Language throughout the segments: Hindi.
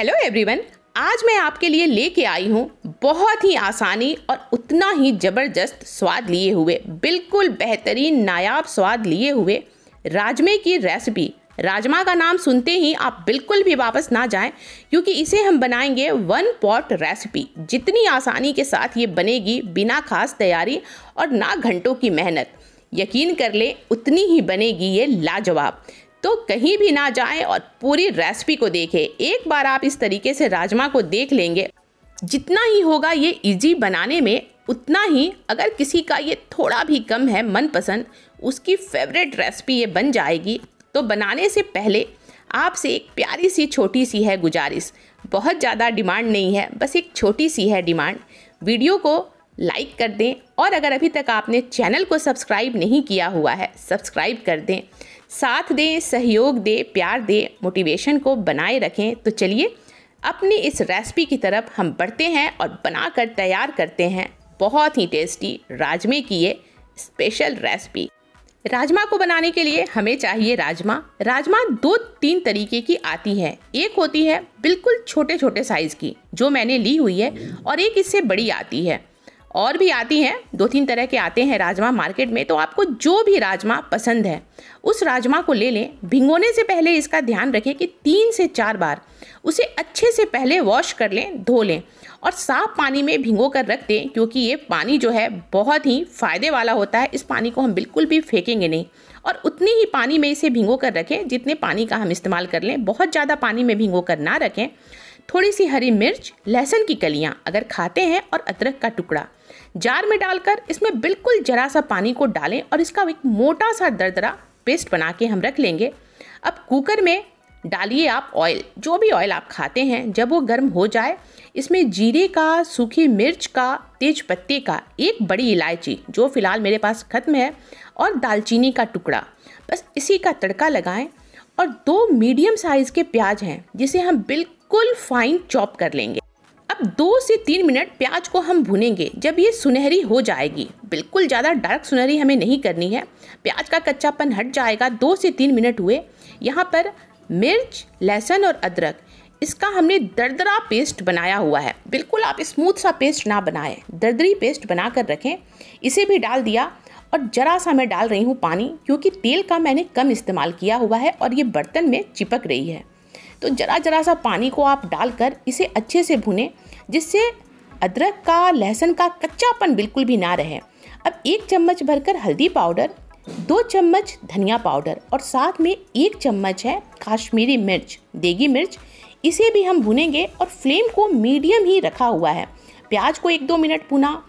हेलो एवरीवन आज मैं आपके लिए लेके आई हूँ बहुत ही आसानी और उतना ही ज़बरदस्त स्वाद लिए हुए बिल्कुल बेहतरीन नायाब स्वाद लिए हुए राजमे की रेसिपी राजमा का नाम सुनते ही आप बिल्कुल भी वापस ना जाएं क्योंकि इसे हम बनाएंगे वन पॉट रेसिपी जितनी आसानी के साथ ये बनेगी बिना खास तैयारी और ना घंटों की मेहनत यकीन कर ले उतनी ही बनेगी ये लाजवाब तो कहीं भी ना जाएं और पूरी रेसिपी को देखें एक बार आप इस तरीके से राजमा को देख लेंगे जितना ही होगा ये इजी बनाने में उतना ही अगर किसी का ये थोड़ा भी कम है मनपसंद उसकी फेवरेट रेसिपी ये बन जाएगी तो बनाने से पहले आपसे एक प्यारी सी छोटी सी है गुजारिश बहुत ज़्यादा डिमांड नहीं है बस एक छोटी सी है डिमांड वीडियो को लाइक कर दें और अगर अभी तक आपने चैनल को सब्सक्राइब नहीं किया हुआ है सब्सक्राइब कर दें साथ दें सहयोग दें प्यार दें मोटिवेशन को बनाए रखें तो चलिए अपनी इस रेसिपी की तरफ हम बढ़ते हैं और बनाकर तैयार करते हैं बहुत ही टेस्टी राजमे की ये स्पेशल रेसिपी राजमा को बनाने के लिए हमें चाहिए राजमा राजमा दो तीन तरीके की आती है एक होती है बिल्कुल छोटे छोटे साइज़ की जो मैंने ली हुई है और एक इससे बड़ी आती है और भी आती हैं दो तीन तरह के आते हैं राजमा मार्केट में तो आपको जो भी राजमा पसंद है उस राजमा को ले लें भिंगोने से पहले इसका ध्यान रखें कि तीन से चार बार उसे अच्छे से पहले वॉश कर लें धो लें और साफ पानी में भिंगो कर रख दें क्योंकि ये पानी जो है बहुत ही फ़ायदे वाला होता है इस पानी को हम बिल्कुल भी फेंकेंगे नहीं और उतनी ही पानी में इसे भिंगो कर रखें जितने पानी का हम इस्तेमाल कर लें बहुत ज़्यादा पानी में भिंगो कर ना रखें थोड़ी सी हरी मिर्च लहसुन की कलियाँ अगर खाते हैं और अदरक का टुकड़ा जार में डालकर इसमें बिल्कुल जरा सा पानी को डालें और इसका एक मोटा सा दरदरा पेस्ट बना के हम रख लेंगे अब कुकर में डालिए आप ऑयल जो भी ऑयल आप खाते हैं जब वो गर्म हो जाए इसमें जीरे का सूखी मिर्च का तेज पत्ते का एक बड़ी इलायची जो फ़िलहाल मेरे पास ख़त्म है और दालचीनी का टुकड़ा बस इसी का तड़का लगाएं और दो मीडियम साइज़ के प्याज हैं जिसे हम बिल्कुल फाइन चॉप कर लेंगे अब दो से तीन मिनट प्याज को हम भुनेंगे जब ये सुनहरी हो जाएगी बिल्कुल ज़्यादा डार्क सुनहरी हमें नहीं करनी है प्याज का कच्चापन हट जाएगा दो से तीन मिनट हुए यहाँ पर मिर्च लहसुन और अदरक इसका हमने दरदरा पेस्ट बनाया हुआ है बिल्कुल आप स्मूथ सा पेस्ट ना बनाएं दरदरी पेस्ट बना कर रखें इसे भी डाल दिया और ज़रा सा मैं डाल रही हूँ पानी क्योंकि तेल का मैंने कम इस्तेमाल किया हुआ है और ये बर्तन में चिपक रही है तो ज़रा ज़रा सा पानी को आप डालकर इसे अच्छे से भुने जिससे अदरक का लहसुन का कच्चापन बिल्कुल भी ना रहे अब एक चम्मच भरकर हल्दी पाउडर दो चम्मच धनिया पाउडर और साथ में एक चम्मच है काश्मीरी मिर्च देगी मिर्च इसे भी हम भुनेंगे और फ्लेम को मीडियम ही रखा हुआ है प्याज को एक दो मिनट भुना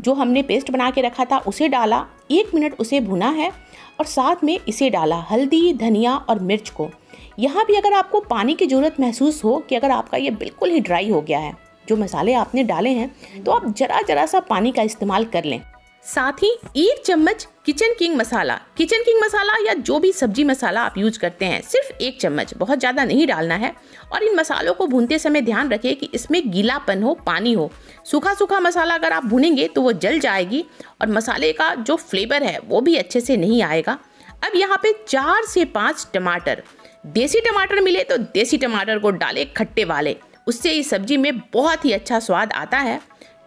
जो हमने पेस्ट बना के रखा था उसे डाला एक मिनट उसे भुना है और साथ में इसे डाला हल्दी धनिया और मिर्च को यहाँ भी अगर आपको पानी की ज़रूरत महसूस हो कि अगर आपका ये बिल्कुल ही ड्राई हो गया है जो मसाले आपने डाले हैं तो आप जरा जरा सा पानी का इस्तेमाल कर लें साथ ही एक चम्मच Kitchen King masala Kitchen King masala या जो भी सब्जी मसाला आप यूज करते हैं सिर्फ एक चम्मच बहुत ज़्यादा नहीं डालना है और इन मसालों को भूनते समय ध्यान रखें कि इसमें गीलापन हो पानी हो सूखा सूखा मसाला अगर आप भूनेंगे तो वो जल जाएगी और मसाले का जो फ्लेवर है वो भी अच्छे से नहीं आएगा अब यहाँ पे चार से पाँच टमाटर देसी टमाटर मिले तो देसी टमाटर को डालें खट्टे वाले उससे इस सब्जी में बहुत ही अच्छा स्वाद आता है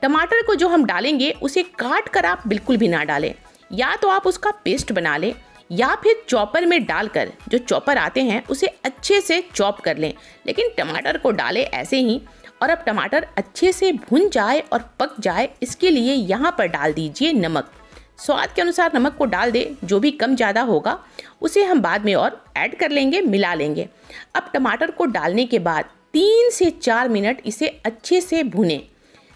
टमाटर को जो हम डालेंगे उसे काट कर आप बिल्कुल भी ना डालें या तो आप उसका पेस्ट बना लें या फिर चॉपर में डालकर जो चॉपर आते हैं उसे अच्छे से चॉप कर लें लेकिन टमाटर को डालें ऐसे ही और अब टमाटर अच्छे से भुन जाए और पक जाए इसके लिए यहाँ पर डाल दीजिए नमक स्वाद के अनुसार नमक को डाल दें जो भी कम ज़्यादा होगा उसे हम बाद में और ऐड कर लेंगे मिला लेंगे अब टमाटर को डालने के बाद तीन से चार मिनट इसे अच्छे से भुनें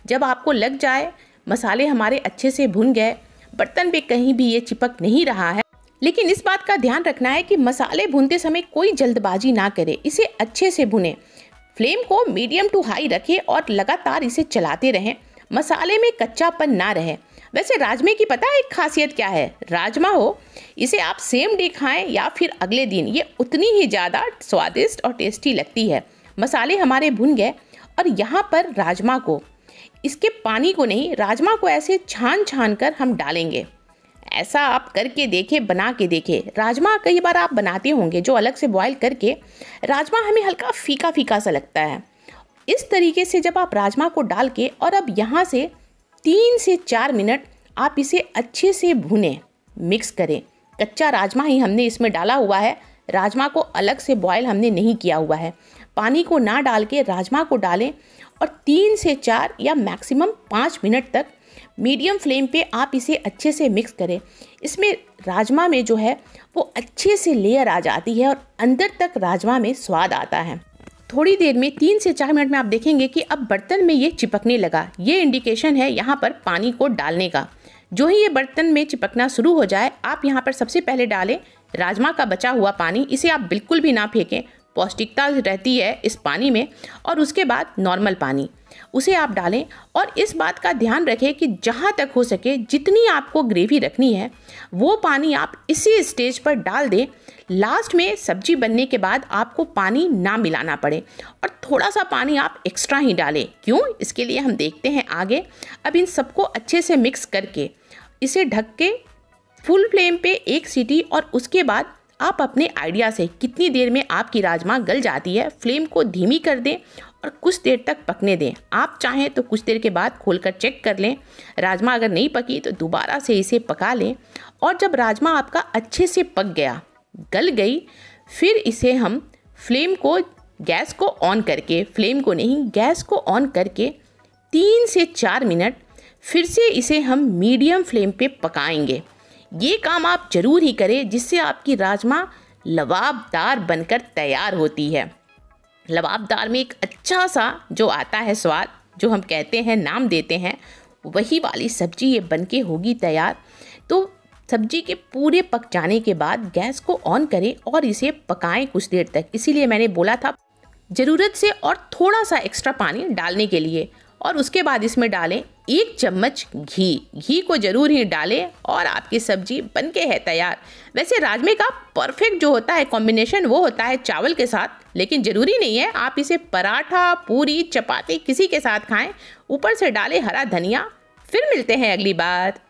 जब आपको लग जाए मसाले हमारे अच्छे से भुन गए बर्तन पे कहीं भी ये चिपक नहीं रहा है लेकिन इस बात का ध्यान रखना है कि मसाले भुनते समय कोई जल्दबाजी ना करें इसे अच्छे से भुनें फ्लेम को मीडियम टू हाई रखें और लगातार इसे चलाते रहें मसाले में कच्चापन ना रहे वैसे राजमे की पता है एक खासियत क्या है राजमा हो इसे आप सेम डे खाएं या फिर अगले दिन ये उतनी ही ज़्यादा स्वादिष्ट और टेस्टी लगती है मसाले हमारे भुन गए और यहाँ पर राजमा को इसके पानी को नहीं राजमा को ऐसे छान छान कर हम डालेंगे ऐसा आप करके देखें बना के देखें राजमा कई बार आप बनाते होंगे जो अलग से बॉयल करके राजमा हमें हल्का फीका फीका सा लगता है इस तरीके से जब आप राजमा को डाल के और अब यहाँ से तीन से चार मिनट आप इसे अच्छे से भुने मिक्स करें कच्चा राजमा ही हमने इसमें डाला हुआ है राजमा को अलग से बॉयल हमने नहीं किया हुआ है पानी को ना डाल के राजमा को डालें और तीन से चार या मैक्सिमम पाँच मिनट तक मीडियम फ्लेम पे आप इसे अच्छे से मिक्स करें इसमें राजमा में जो है वो अच्छे से लेयर आ जाती है और अंदर तक राजमा में स्वाद आता है थोड़ी देर में तीन से चार मिनट में आप देखेंगे कि अब बर्तन में ये चिपकने लगा ये इंडिकेशन है यहाँ पर पानी को डालने का जो ही ये बर्तन में चिपकना शुरू हो जाए आप यहाँ पर सबसे पहले डालें राजमा का बचा हुआ पानी इसे आप बिल्कुल भी ना फेंकें पौष्टिकता रहती है इस पानी में और उसके बाद नॉर्मल पानी उसे आप डालें और इस बात का ध्यान रखें कि जहाँ तक हो सके जितनी आपको ग्रेवी रखनी है वो पानी आप इसी स्टेज पर डाल दें लास्ट में सब्जी बनने के बाद आपको पानी ना मिलाना पड़े और थोड़ा सा पानी आप एक्स्ट्रा ही डालें क्यों इसके लिए हम देखते हैं आगे अब इन सबको अच्छे से मिक्स करके इसे ढक के फुल फ्लेम पे एक सीटी और उसके बाद आप अपने आइडिया से कितनी देर में आपकी राजमा गल जाती है फ्लेम को धीमी कर दें और कुछ देर तक पकने दें आप चाहें तो कुछ देर के बाद खोलकर चेक कर लें राजमा अगर नहीं पकी तो दोबारा से इसे पका लें और जब राजमा आपका अच्छे से पक गया गल गई फिर इसे हम फ्लेम को गैस को ऑन करके फ्लेम को नहीं गैस को ऑन करके तीन से चार मिनट फिर से इसे हम मीडियम फ्लेम पे पकाएंगे ये काम आप जरूर ही करें जिससे आपकी राजमा लवाबदार बनकर तैयार होती है लवाबदार में एक अच्छा सा जो आता है स्वाद जो हम कहते हैं नाम देते हैं वही वाली सब्जी ये बन के होगी तैयार तो सब्जी के पूरे पक जाने के बाद गैस को ऑन करें और इसे पकाएं कुछ देर तक इसीलिए मैंने बोला था ज़रूरत से और थोड़ा सा एक्स्ट्रा पानी डालने के लिए और उसके बाद इसमें डालें एक चम्मच घी घी को ज़रूर ही डालें और आपकी सब्जी बन के है तैयार वैसे राजमे का परफेक्ट जो होता है कॉम्बिनेशन वो होता है चावल के साथ लेकिन ज़रूरी नहीं है आप इसे पराठा पूरी चपाती किसी के साथ खाएं ऊपर से डालें हरा धनिया फिर मिलते हैं अगली बार